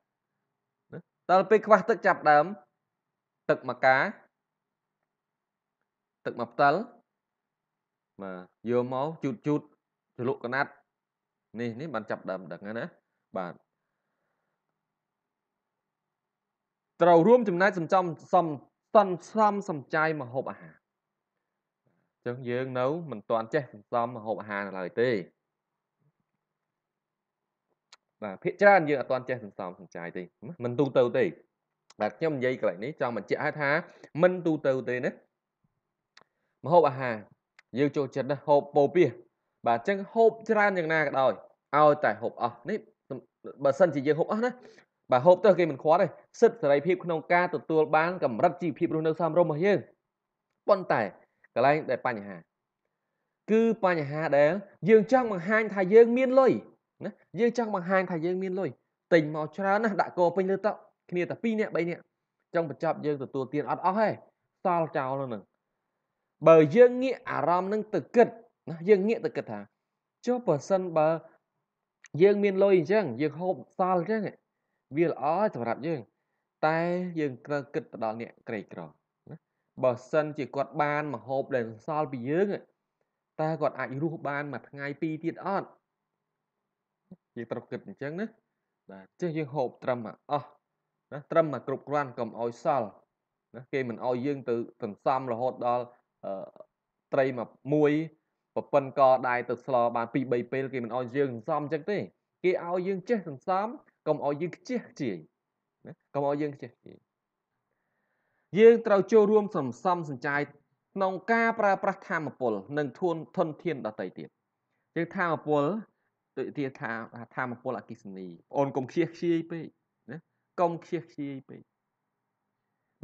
ណាតើពេលខ្វះទឹកចាប់ដើមទឹកមកកា ទឹកមកផ្ទិលបាទយកមកជូតជូតជ្រលក់កណាត់នេះនេះបានចាប់ដើមដឹងណាបាទត្រូវរួមចំណែកសំចំសំសន្សំសំចៃម្ហូបអាហារអញ្ចឹងយើងនៅ មិនទាន់ចេះសន្សំម្ហូបអាហារនៅឡើយទេបាទភាគច្រើនយើងអត់ទាន់ចេះសន្សំសំចៃទេមិនទូទៅទេបាទខ្ញុំនិយាយកន្លែងនេះចង់បញ្ជាក់ឲ្យថាមិនទូទៅទេណាម្ហូបអាហារយើងចូលចិត្តណាហូបពោពៀសបាទអញ្ចឹងហូបច្រើនយ៉ាងណាក៏ដោយឲ្យតែហូបអស់នេះបើសិនជាយើងហូបអស់ណាបាទហូបទៅគេមិនខ្វាត់ទេសិទ្ធិសេរីភាពក្នុងការទទួលបានកម្រិតជីវភាពរស់នៅសមរម្យរបស់យើងប៉ុន្តែកន្លែងដែលបញ្ហាគឺបញ្ហាដែល យើងចង់បង្ហាញថាយើងមានលុយណាយើងចង់បង្ហាញថាយើងមានលុយទិញមកច្រើនណាស់ដាក់កោពេញលើតុគ្នាតែ2នាក់3នាក់ចង់បញ្ចប់យើងទទួលទានអត់អស់ទេសល់ចោលនឹងបើយើងងាកអារម្មណ៍នឹងទៅគិតណាយើងងាកទៅគិតថាចុះបើសិនបើយើងមានលុយអញ្ចឹងយើងហូបសល់អញ្ចឹងវាល្អសម្រាប់យើង តែយើងត្រូវគិតទៅដល់អ្នកក្រីក្រណាបើសិនជាគាត់បានមហូបដែលសល់ពីយើងតើគាត់អាចរស់បានមួយថ្ងៃពីរទៀតអត់យើងត្រូវគិតអញ្ចឹងណាបាទចេះយើងហូបត្រឹមអស់ណាត្រឹមមកគ្រប់គ្រាន់កុំឲ្យសល់ណាគេមិនឲ្យយើងទៅសន្សំរហូតដល់ត្រីមួយប្រពន្ធកដៃទៅស្លបាន2 3ពេលគេមិនឲ្យយើងសន្សំអញ្ចឹងទេគេឲ្យយើងចេះសន្សំកុំឲ្យយើងខ្ជិះខ្ជាយណាកុំឲ្យយើងខ្ជិះខ្ជាយយើងត្រូវចូលរួម សំសំសញ្ចាយក្នុង ការប្រើប្រាស់ធមពល និងធនធនធានដតីទៀតយើងធមពលដូចទីថាធមពលអកិសនីអូនកុំខ្ជិះខ្ជាយពេកណាកុំខ្ជិះខ្ជាយពេក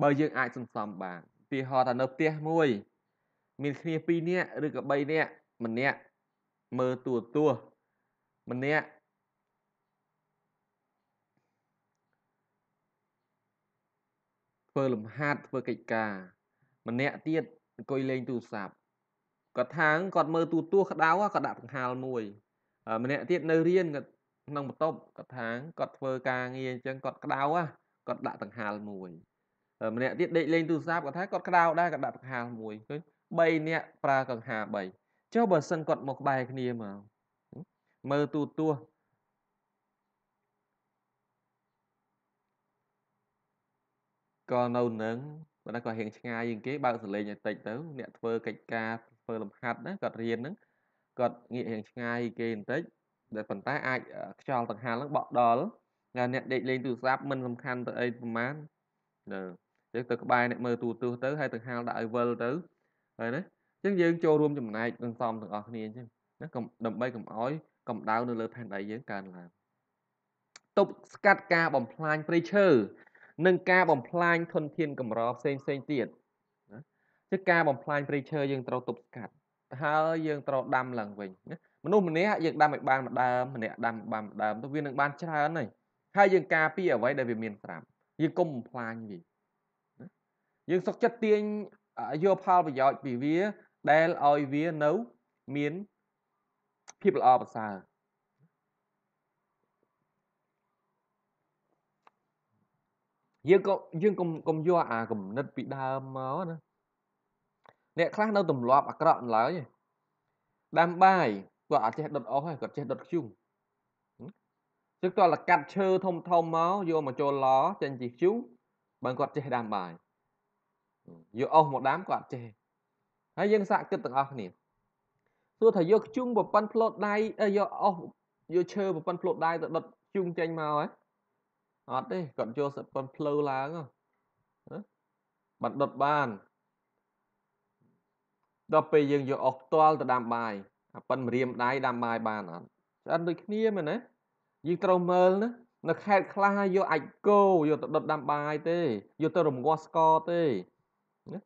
បើយើងអាចសន្សំបានពីហោថានៅផ្ទះមួយមានគ្នា2នាក់ឬក៏3នាក់ម្នាក់មើលតួតួម្នាក់ធ្វើលំហាត់ធ្វើកិច្ចការម្នាក់ទៀតអង្គុយលេងទូរស័ព្ទគាត់ថាគាត់មើលទូទួក្តៅគាត់ដាក់ដង្ហាលមួយម្នាក់ទៀតនៅរៀនគាត់ក្នុងបន្ទប់គាត់ថាគាត់ធ្វើការងារអញ្ចឹងគាត់ក្តៅគាត់ដាក់ដង្ហាលមួយម្នាក់ទៀតដេកលេងទូរស័ព្ទគាត់ថាគាត់ក្តៅដែរគាត់ដាក់ដង្ហាលមួយឃើញ3នាក់ប្រើកង្ហា3ចុះបើ សិនគាត់ មកក្បែរគ្នាមកមើលទូទួក៏នៅនឹងប៉ុន្តែក៏ហៀងឆ្ងាយជាងគេបើកសលេងឲ្យតិចទៅអ្នកធ្វើកិច្ចការធ្វើលំហាត់ណាគាត់រៀនហ្នឹងគាត់ងាកហៀងឆ្ងាយគេបន្តិចតែប៉ុន្តែអាចខ្យល់ដង្ហើមហ្នឹងបក់ដល់ណាអ្នកដេកលេងទូរស័ព្ទមិនសំខាន់ទៅអីប្រហែលណាចឹងទៅក្បែរអ្នកមើលទូរទស្សន៍ទៅហើយដង្ហើមដាក់ឲ្យវិលទៅហើយណាចឹងយើងចូលរួមចំណែកនឹងសំទាំងអស់គ្នាចឹងណាដើម្បីកុំឲ្យកម្ដៅនៅលើផែនដីយើងកើនឡើងទប់ស្កាត់ការបំផ្លាញព្រៃឈើនិងការបំផ្លាញធនធានកម្រផ្សេងផ្សេងទៀតណាគឺការបំផ្លាញព្រៃឈើយើងត្រូវទប់ស្កាត់ហើយយើងត្រូវដាំឡើងវិញណាមនុស្សម្នាក់យើងដាំឲ្យបានម្ដងម្នាក់ដាំបានម្ដងទៅវានឹងបានច្រើនហើយហើយយើងការពារអ្វីដែលវាមានស្រាប់យើងកុំបំផ្លាញវាណាយើងសុកចិត្តទាញយកផលប្រយោជន៍ពីវាដែលឲ្យវានៅមានភាពល្អប្រសើរយើងក៏យើងកុំកុំយកអាគំនិតពីដើមមកណាអ្នកខ្លះនៅទម្លាប់អាក្រក់ឡើយដាំបាយគាត់អត់ចេះដុតអស់ទេគាត់ចេះដុតធ្យូងចឹងគាត់លកាត់ឈើធំធំមកយកមកចូលឡចេញជីធ្យូងបើគាត់ចេះដាំបាយយកអស់មកដាំគាត់ចេះហើយយើងសាកគិតទាំងអស់គ្នាទោះថាយកធ្យូងប្រប៉ុនផ្លូតដៃយកអស់យកឈើប្រប៉ុនផ្លូតដៃទៅដុតធ្យូងចេញមកហ៎អត់ទេគាត់យកសិប៉ុនផ្លូវឡើងណាបណ្ឌិតបានដល់ពេលយើងយកអុកផ្ទាល់ទៅដាំបាយអាប៉ុនម្រាមដៃដាំបាយបានអត់ឆ្អិនដូចគ្នាមែនទេយើងត្រូវមើលណានៅខេត្តខ្លះយកអាចគោយកទៅដុតដាំបាយទេយកទៅរំងាស់ស្ករទេណា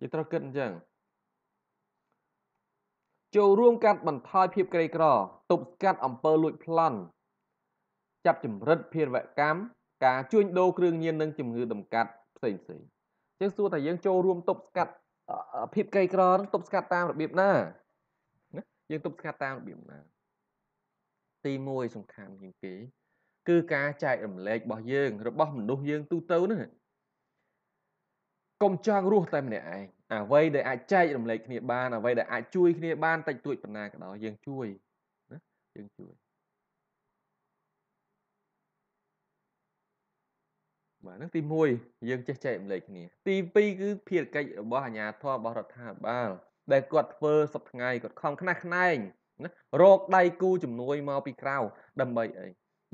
យើងត្រូវគិតអញ្ចឹងចូលរួម កាត់បន្ថយភាពក្រីក្រទប់ស្កាត់អំពើលួចប្លន់ចាប់ចម្រិតភារវកម្មការជួញដូរគ្រឿងញៀននិងជំងឺដំកាត់ផ្សេងផ្សេងអញ្ចឹងសួរថាយើងចូលរួមទប់ស្កាត់ភាពក្រីក្រនឹងទប់ស្កាត់តាមរបៀបណាណាយើងទប់ស្កាត់តាមរបៀបណាទី1សំខាន់ជាងគេគឺការចែករំលែករបស់យើង របស់មនុស្សយើងទូទៅណាកុំចង់រស់តែម្នាក់ឯងអ្វីដែលអាចចែករំលែកគ្នាបានអ្វីដែលអាចជួយគ្នាបានតិចតួចប៉ុណ្ណាក៏ដោយយើងជួយណាយើងជួយបាទហ្នឹងទី1យើងចេះចែករំលែកគ្នាទី2គឺភារកិច្ចរបស់អាជ្ញាធររបស់រដ្ឋាភិបាលដែលគាត់ធ្វើសប្តាហ៍គាត់ខំខ្នះខ្នែងណារកដៃគូជំនួយមកពីក្រៅដើម្បីអី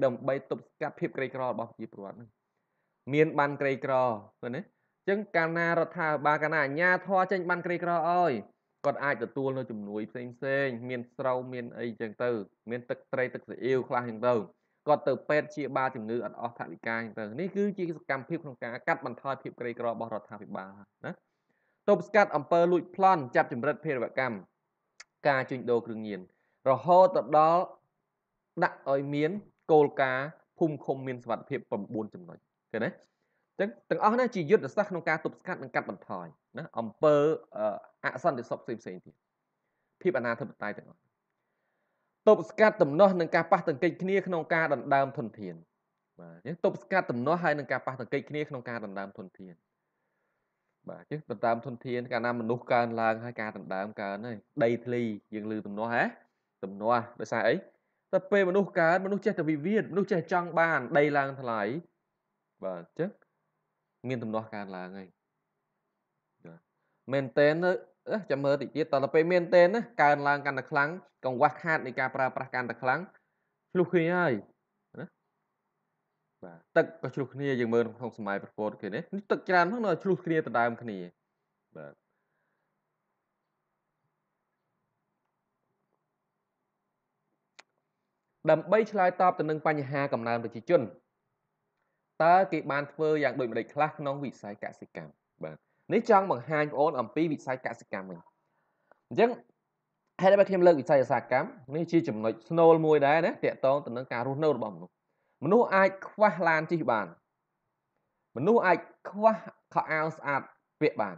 ដើម្បីទប់ស្កាត់ភាពក្រីក្ររបស់ប្រជាពលរដ្ឋហ្នឹងមានបានក្រីក្រឃើញទេអញ្ចឹងកាលណារដ្ឋាភិបាលកាលណាអាជ្ញាធរចេញ បានក្រីក្រអើយគាត់អាចទទួល នៅជំនួយផ្សេងផ្សេង មានស្រូវមានអីចឹងទៅ មានទឹកត្រីទឹកស៊ីអ៊ីវខ្លះចឹងទៅគាត់ទៅពេទ្យជាបាជំងឺអត់អស់ថវិកាអញ្ចឹងនេះគឺជាសកម្មភាពក្នុងការកាត់បន្ថយភាពក្រីក្ររបស់រដ្ឋាភិបាលណាទប់ស្កាត់អំពើលួចប្លន់ចាប់ចម្រិតភេរវកម្មការជួញដូរគ្រឿងញៀនរហូតទៅដល់ដាក់ឲ្យមានគោលការណ៍ភូមិឃុំមានសវត្ថភាព9ចំណុចឃើញទេចឹងទាំងអស់នេះជាយុទ្ធសាស្ត្រក្នុងការទប់ស្កាត់និងកាត់បន្ថយណាអំពើអសន្តិសុខផ្សេងៗទៀតភាពអនាធិបតេយ្យទាំងអស់ទប់ស្កាត់ដំណោះនិងការប៉ះទង្គិចគ្នាក្នុងការដណ្ដើមធនធានបាទយើងទប់ស្កាត់ដំណោះហើយនឹងការប៉ះទង្គិចគ្នាក្នុងការដណ្ដើមធនធានបាទយើងដណ្ដើមធនធានកាលណាមនុស្សកើនឡើងហើយការដណ្ដើមកើនហើយដីធ្លីយើងលឺដំណោះហ៎ដំណោះដោយសារអីតែពេលមនុស្សកើតមនុស្សចេះតែវិវាទមនុស្សចេះចង់បានដីឡើងថ្លៃបាទអញ្ចឹងមានដំណោះកើតឡើងហើយមែនតែនចាំមើលតិចទៀតតទៅពេលមានទេណាកើនឡើងកាន់តែខ្លាំងកង្វះខាតនៃការប្រើប្រាស់កាន់តែខ្លាំងឆ្លុះគ្នាហើយណាបាទទឹកក៏ឆ្លុះគ្នាយើងមើលក្នុងសម័យប្រពោតគេនេះទឹកច្រើនហ្នឹងនៅឆ្លុះគ្នាដដើមគ្នាបាទដើម្បីឆ្លើយតបទៅនឹង បញ្ហាកំណើនប្រជាជន តើគេបានធ្វើយ៉ាងដូចម្តេចខ្លះក្នុងវិស័យកសិកម្មបាទនេះចង់បង្ហាញបងប្អូនអំពីវិស័យកសិកម្មវិញអញ្ចឹងហេតុដែលខ្ញុំលើកវិស័យឧស្សាហកម្មនេះជា ចំណុចស្នូលមួយដែរណាតាក់ទងទៅនឹងការរស់នៅរបស់មនុស្សមនុស្សអាចខ្វះឡានជិះបាន មនុស្សអាចខ្វះខោអាវស្អាតពាក់បាន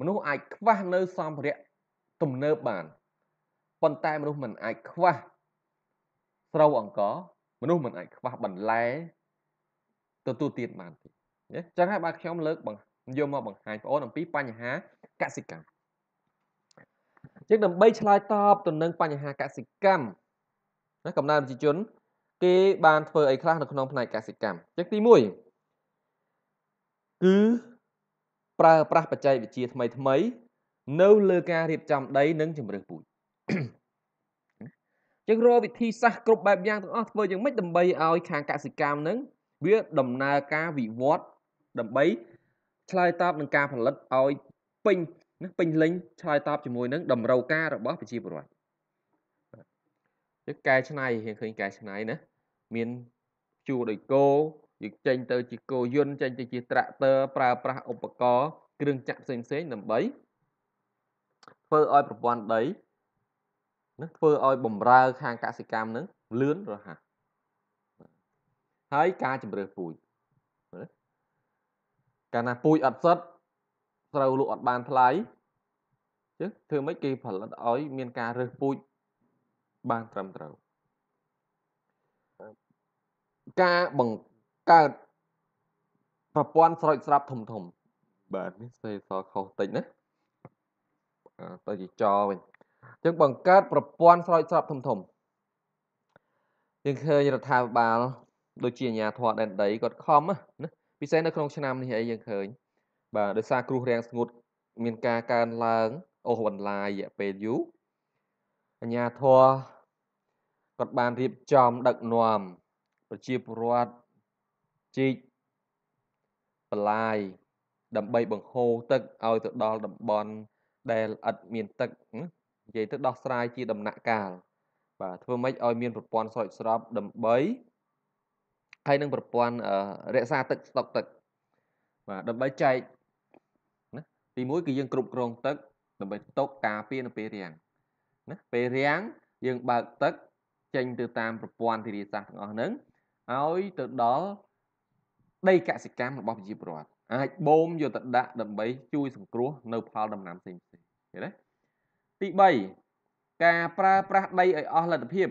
មនុស្សអាចខ្វះនៅសម្ភារៈទំនើបបានប៉ុន្តែមនុស្សមិនអាចខ្វះស្រូវអង្ករមនុស្សមិនអាចខ្វះបន្លែទទួលទានបានទេចឹងហើយបាទខ្ញុំលើកបង្យកមកបង្ហាញបងប្អូនអំពីបញ្ហាកសិកម្មជាងដើម្បីឆ្លើយតបទៅនឹង បញ្ហាកសិកម្មណាកំណើប្រជាជន គេបានធ្វើអីខ្លះនៅក្នុងផ្នែកកសិកម្មជាងទី1គឺប្រើប្រាស់បច្ចេកវិទ្យាថ្មី ថ្មី នៅ លើការរៀបចំដី និងជំរើសពូជយើងរកវិធីសាស្ត្រគ្រប់បែបយ៉ាងទាំងអស់ធ្វើយ៉ាងម៉េចដើម្បីឲ្យខាងកសិកម្មនឹងវា ដំណើរការវិវត្តដើម្បីឆ្លើយតបនឹងការផលិតឲ្យពេញណាពេញលេញឆ្លើយតបជាមួយនឹងតម្រូវការរបស់ប្រជាពលរដ្ឋយើងកែច្នៃយើងឃើញកែច្នៃណាមានជួរដោយគោយើងចេញ ទៅជាគោយន្តចេញទៅជាត្រាក់ទ័រប្រើប្រាស់ឧបករណ៍គ្រឿងចាក់ផ្សេងផ្សេងដើម្បីធ្វើឲ្យប្រព័ន្ធដីណាធ្វើឲ្យ បំរើ ខាងកសិកម្មនឹងលឿនរហ័សហើយការជំរឿសពូជកាលណាពូជអត់សិតស្រូវលក់អត់បាន ថ្លៃចឹងធ្វើម៉េចគេផលិតឲ្យ មាន ការរើសពូជបានត្រឹមត្រូវការ បង្កើតប្រព័ន្ធស្រោចស្រពធំធំបាទនេះសេសល់ខុសតិចណាទៅជាចវិញចឹងបង្កើត ប្រព័ន្ធស្រោចស្រពធំធំយើងឃើញរដ្ឋាភិបាលដូចជាអាជ្ញាធរដែនដីគាត់ខំណាពិសេសនៅក្នុងឆ្នាំនេះអីយើងឃើញបាទដោយសារគ្រោះរាំងស្ងួតមានការកើនឡើងអូសបន្លាយរយៈពេលយូរអាជ្ញាធរគាត់បានរៀបចំដឹកនាំប្រជាពលរដ្ឋជីកបន្លាយដើម្បីបង្ហូរទឹកឲ្យទៅដល់តំបន់ដែលឥតមានទឹកនិយាយទៅដោះស្រាយជាដំណាក់កាលបាទធ្វើម៉េចឲ្យមានប្រព័ន្ធស្រោចស្រពដើម្បីហើយនឹងប្រព័ន្ធរក្សាទឹកស្តុកទឹកបាទដើម្បីចែកណាទី1គឺយើងគ្រប់គ្រងទឹក ដើម្បីຕົកការពារនៅពេលរាំងណាពេលរាំងយើងបើកទឹក ចេញ ទៅតាមប្រព័ន្ធធារាសាស្ត្រទាំងអស់ហ្នឹងឲ្យទៅដល់ដីកសិកម្មរបស់ប្រជាពលរដ្ឋអាចបូមយកទៅដាក់ដើម្បីជួយសង្គ្រោះនៅផលដំណាំផ្សេងផ្សេងឃើញទេទី3ការប្រើប្រាស់ដីឲ្យអស់លទ្ធភាព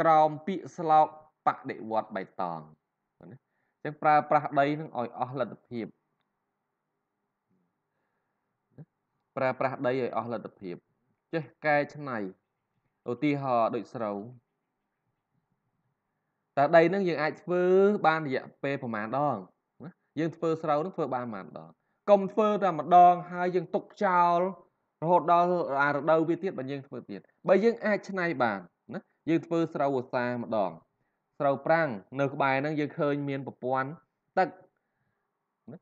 ក្រោមពាក្យស្លោកបដិវត្តបៃតងណាអញ្ចឹងប្រើប្រាស់ដីនឹងឲ្យអស់លទ្ធភាពប្រើប្រាស់ដីឲ្យអស់លទ្ធភាពចេះកែច្នៃឧទាហរណ៍ដូចស្រូវតើដីនឹងយើងអាចធ្វើបាន រយៈពេលប្រហែលដងណាយើងធ្វើស្រូវនឹងធ្វើបានប្រហែលដងកុំធ្វើតែម្ដងហើយយើងទុកចោលរហូតដល់រដូវវាទៀតបើយើងធ្វើទៀតបើយើងអាចច្នៃបានណាយើងធ្វើស្រូវឧស្សាហ៍ម្ដងស្រូវប្រាំងនៅក្បែរហ្នឹងយើងឃើញមានប្រព័ន្ធទឹកណា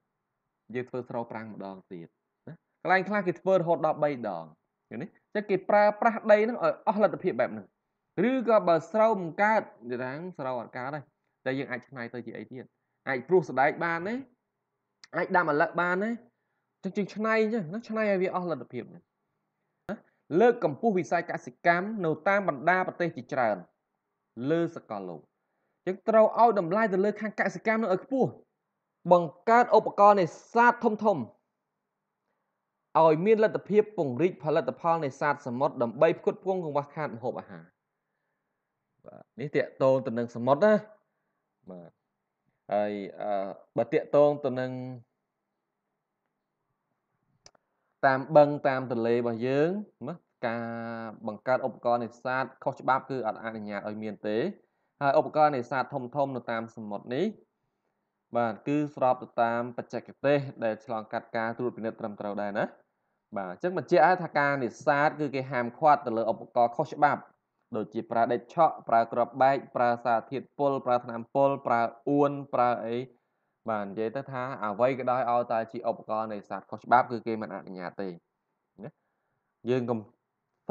យើងធ្វើស្រូវប្រាំងម្ដងទៀតណាកន្លែងខ្លះគេធ្វើរហូតដល់3ដងឃើញទេចឹងគេប្រើប្រាស់ដីហ្នឹងឲ្យអស់លទ្ធភាពបែបហ្នឹងឬក៏បើស្រូវមិនកើតយល់ថាស្រូវអត់កើតហើយតែយើងអាចឆ្នៃទៅជាអីទៀតអាចព្រោះសដែកបានទេអាចដាំអាលឹកបានទេចឹងជាងឆ្នៃចឹងណាឆ្នៃឲ្យវាអស់លទ្ធភាពណាលើកកម្ពស់វិស័យកសិកម្មនៅតាមបណ្ដាប្រទេស ជាច្រើនលើសកលលោកយើងត្រូវឲ្យតម្លៃទៅលើ ខាងកសិកម្មនឹងឲ្យខ្ពស់បង្កើតឧបករណ៍នេសាទធំធំឲ្យមានលទ្ធភាពពង្រីកផលិតផលនេសាទសមុទ្រដើម្បីផ្គត់ផ្គង់កង្វះខាតម្ហូបអាហារបាទនេះតកតងទៅនឹងសមុទ្រណាបាទហើយអឺបើតកតងទៅនឹងតាមបឹងតាមទន្លេរបស់យើងណាការបង្កើតឧបករណ៍នេសាទខុសច្បាប់គឺអត់អនុញ្ញាតឲ្យ មានទេហើយឧបករណ៍នេសាទធំធំនៅតាមសមុទ្រនេះបាទគឺស្របទៅតាមបច្ចេកទេសដែលឆ្លងកាត់ការត្រួតពិនិត្យត្រឹមត្រូវដែរណាបាទអញ្ចឹងបញ្ជាក់ឲ្យថាការនេសាទគឺគេហាមឃាត់ទៅលើឧបករណ៍ខុសច្បាប់ដូចជា ប្រើដេកឆក់ប្រើក្របបែកប្រើសារធាតុពុលប្រើថ្នាំពុលប្រើអួនប្រើអីបាទនិយាយទៅថាអ្វីក៏ដោយឲ្យតែជាឧបករណ៍នេសាទខុសច្បាប់គឺគេមិនអនុញ្ញាតទេណាយើងកំ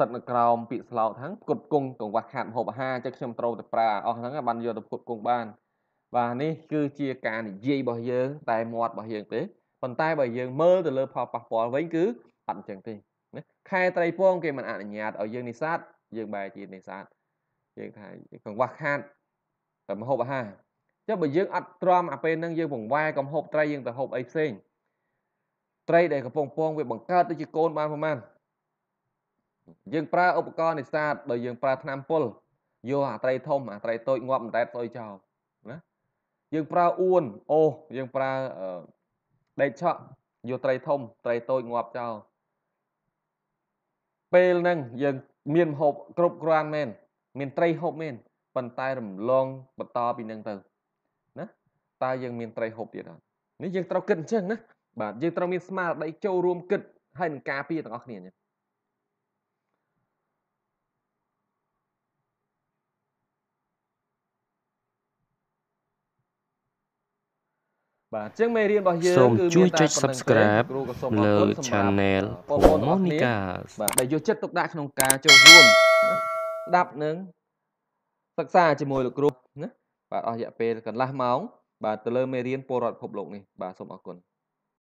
ស្ថិតនៅក្រោមពាក្យស្លោកហ្នឹងផ្គត់ផ្គង់កង្វះខាតម្ហូបអាហារចឹងខ្ញុំត្រូវទៅប្រើអស់ហ្នឹងបានយកទៅផ្គត់ផ្គង់បាន បាទនេះគឺជាការនិយាយរបស់យើង តែមាត់របស់យើងទេប៉ុន្តែបើយើងមើលទៅលើផលប៉ះពាល់វិញគឺអត់ចឹងទេណាខែត្រីពងគេមិនអនុញ្ញាតឲ្យយើងនេសាទយើងបែរជានេសាទយើងថាកង្វះខាតតែម្ហូបអាហារចុះបើយើង អត់ទ្រាំអាពេលហ្នឹងយើងពង្វែកំហូបត្រីយើងទៅហូបអីផ្សេងត្រីដែលកំពុងពងវាបង្កើតដូចជាកូនបានប្រហែលយើងប្រើឧបករណ៍នេសាទដោយយើងប្រើថ្នាំពុលយកអាត្រីធំអាត្រីតូចងាប់មិនដែតស្អុយចោលណាយើងប្រើអួនអូសយើងប្រើដេកឆក់យកត្រីធំត្រីតូចងាប់ចោលពេលហ្នឹងយើង មានហូបគ្រប់គ្រាន់មែនមានត្រីហូបមែនប៉ុន្តែរំលងបន្ត ពីនឹងទៅណាតើយើងមានត្រីហូបទៀតអត់នេះយើងត្រូវគិតអញ្ចឹងណាបាទយើងត្រូវមានស្មារតីចូលរួមគិតហើយនឹងការពារទាំងអស់គ្នាអញ្ចឹងបាទជាងមេរៀនរបស់យើងគឺមានតែជួយចុច Subscribe លើ Channel Monica បាទដែលយកចិត្តទុកដាក់ក្នុង ការចូលរួមស្ដាប់និងសិក្សាជាមួយលោកគ្រូណាបាទអស់រយៈពេលកន្លះម៉ោង បាទទៅលើមេរៀនពលរដ្ឋភពលោកនេះបាទសូមអរគុណ